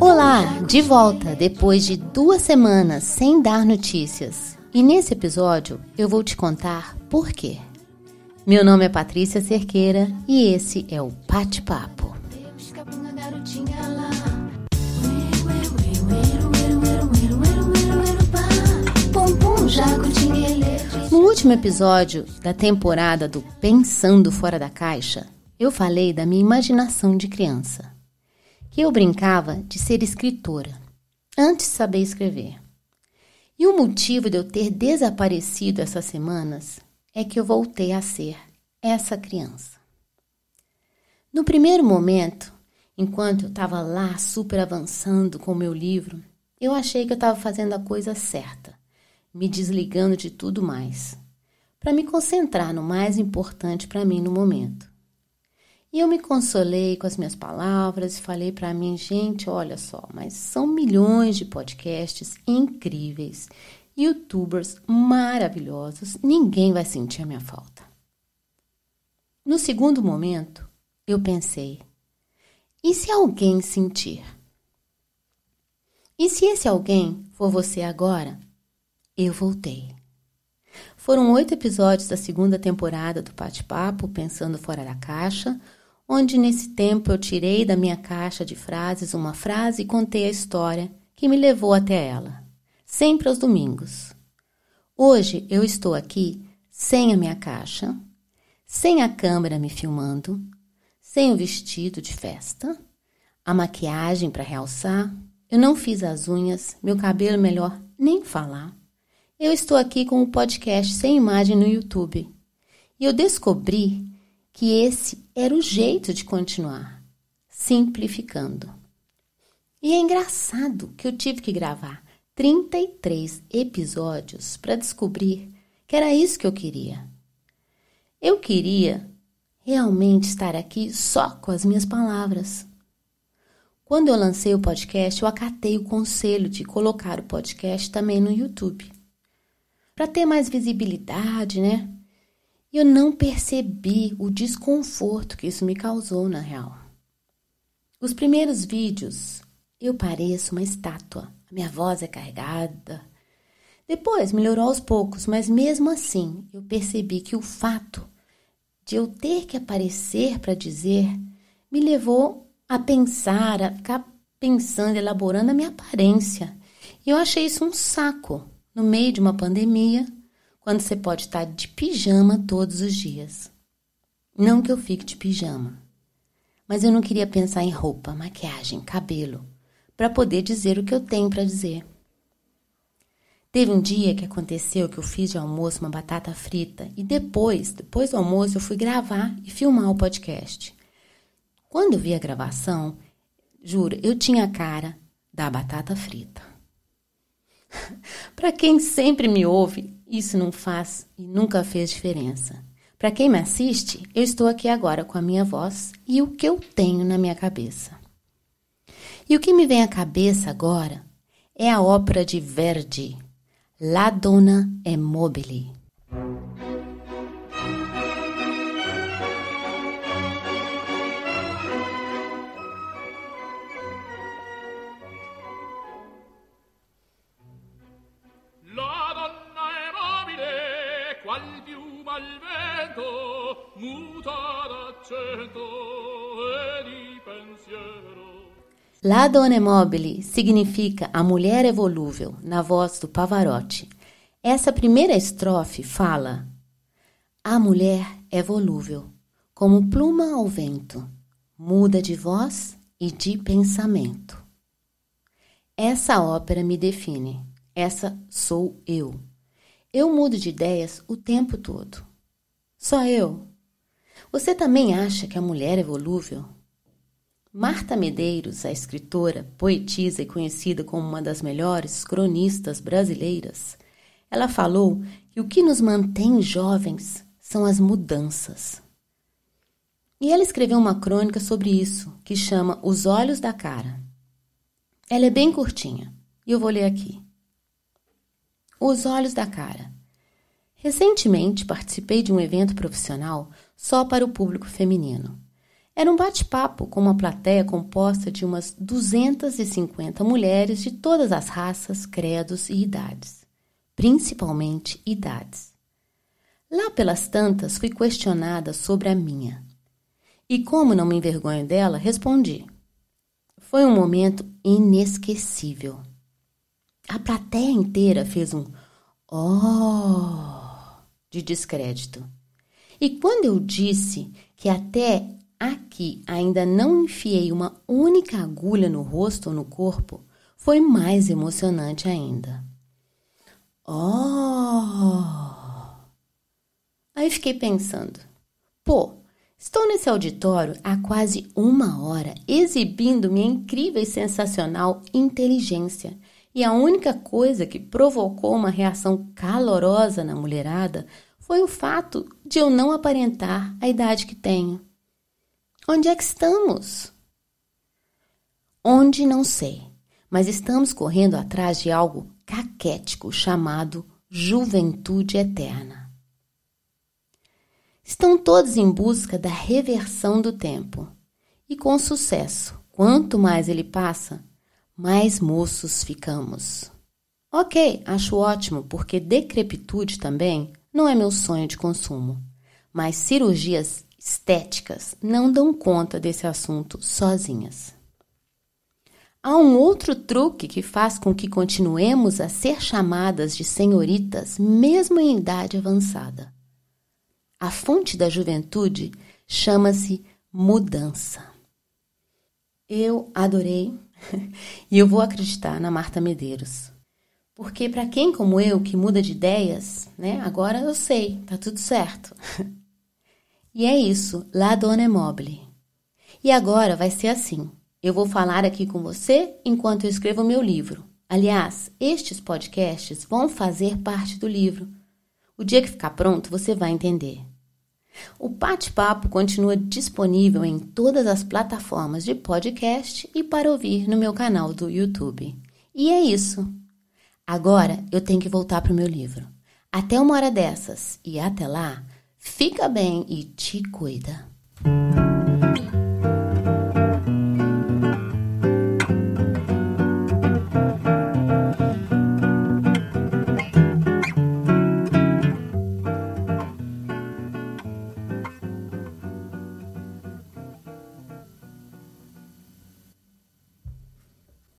Olá, de volta depois de duas semanas sem dar notícias. E nesse episódio eu vou te contar por quê. Meu nome é Patrícia Cerqueira e esse é o Pate Papo. último episódio da temporada do Pensando Fora da Caixa, eu falei da minha imaginação de criança, que eu brincava de ser escritora, antes de saber escrever. E o motivo de eu ter desaparecido essas semanas é que eu voltei a ser essa criança. No primeiro momento, enquanto eu estava lá super avançando com o meu livro, eu achei que eu estava fazendo a coisa certa, me desligando de tudo mais para me concentrar no mais importante para mim no momento. E eu me consolei com as minhas palavras e falei para mim, gente, olha só, mas são milhões de podcasts incríveis, youtubers maravilhosos, ninguém vai sentir a minha falta. No segundo momento, eu pensei, e se alguém sentir? E se esse alguém for você agora? Eu voltei. Foram oito episódios da segunda temporada do Bate-Papo Pensando Fora da Caixa, onde nesse tempo eu tirei da minha caixa de frases uma frase e contei a história que me levou até ela, sempre aos domingos. Hoje eu estou aqui sem a minha caixa, sem a câmera me filmando, sem o vestido de festa, a maquiagem para realçar, eu não fiz as unhas, meu cabelo melhor nem falar. Eu estou aqui com o um podcast sem imagem no YouTube. E eu descobri que esse era o jeito de continuar, simplificando. E é engraçado que eu tive que gravar 33 episódios para descobrir que era isso que eu queria. Eu queria realmente estar aqui só com as minhas palavras. Quando eu lancei o podcast, eu acatei o conselho de colocar o podcast também no YouTube para ter mais visibilidade, né? E eu não percebi o desconforto que isso me causou, na real. Os primeiros vídeos, eu pareço uma estátua. A minha voz é carregada. Depois melhorou aos poucos, mas mesmo assim eu percebi que o fato de eu ter que aparecer para dizer me levou a pensar, a ficar pensando, elaborando a minha aparência. E eu achei isso um saco no meio de uma pandemia, quando você pode estar de pijama todos os dias. Não que eu fique de pijama, mas eu não queria pensar em roupa, maquiagem, cabelo, para poder dizer o que eu tenho para dizer. Teve um dia que aconteceu que eu fiz de almoço uma batata frita e depois, depois do almoço, eu fui gravar e filmar o podcast. Quando eu vi a gravação, juro, eu tinha a cara da batata frita. Para quem sempre me ouve, isso não faz e nunca fez diferença. Para quem me assiste, eu estou aqui agora com a minha voz e o que eu tenho na minha cabeça. E o que me vem à cabeça agora é a ópera de Verdi, La Donna è mobile. al piume al vento muta d'accento e di pensiero La Donna Mobile significa a mulher evolúvel, na voz do Pavarotti. Essa primeira estrofe fala: A mulher é volúvel, como pluma ao vento, muda de voz e de pensamento. Essa ópera me define, essa sou eu. Eu mudo de ideias o tempo todo. Só eu. Você também acha que a mulher é volúvel? Marta Medeiros, a escritora, poetisa e conhecida como uma das melhores cronistas brasileiras, ela falou que o que nos mantém jovens são as mudanças. E ela escreveu uma crônica sobre isso, que chama Os Olhos da Cara. Ela é bem curtinha, e eu vou ler aqui. Os olhos da cara. Recentemente participei de um evento profissional só para o público feminino. Era um bate-papo com uma plateia composta de umas 250 mulheres de todas as raças, credos e idades, principalmente idades. Lá pelas tantas fui questionada sobre a minha. E como não me envergonho dela, respondi. Foi um momento inesquecível. A plateia inteira fez um oh de descrédito. E quando eu disse que até aqui ainda não enfiei uma única agulha no rosto ou no corpo, foi mais emocionante ainda. Oh! Aí fiquei pensando: pô, estou nesse auditório há quase uma hora exibindo minha incrível e sensacional inteligência e a única coisa que provocou uma reação calorosa na mulherada foi o fato de eu não aparentar a idade que tenho. Onde é que estamos? Onde não sei, mas estamos correndo atrás de algo caquético chamado juventude eterna. Estão todos em busca da reversão do tempo. E com sucesso, quanto mais ele passa, mais moços ficamos. Ok, acho ótimo, porque decrepitude também não é meu sonho de consumo. Mas cirurgias estéticas não dão conta desse assunto sozinhas. Há um outro truque que faz com que continuemos a ser chamadas de senhoritas, mesmo em idade avançada. A fonte da juventude chama-se mudança. Eu adorei e eu vou acreditar na Marta Medeiros. Porque para quem como eu que muda de ideias, né? Agora eu sei, tá tudo certo. e é isso, La Dona Mobile. E agora vai ser assim. Eu vou falar aqui com você enquanto eu escrevo meu livro. Aliás, estes podcasts vão fazer parte do livro. O dia que ficar pronto, você vai entender. O bate-papo continua disponível em todas as plataformas de podcast e para ouvir no meu canal do YouTube. E é isso. Agora eu tenho que voltar para o meu livro. Até uma hora dessas e até lá, fica bem e te cuida.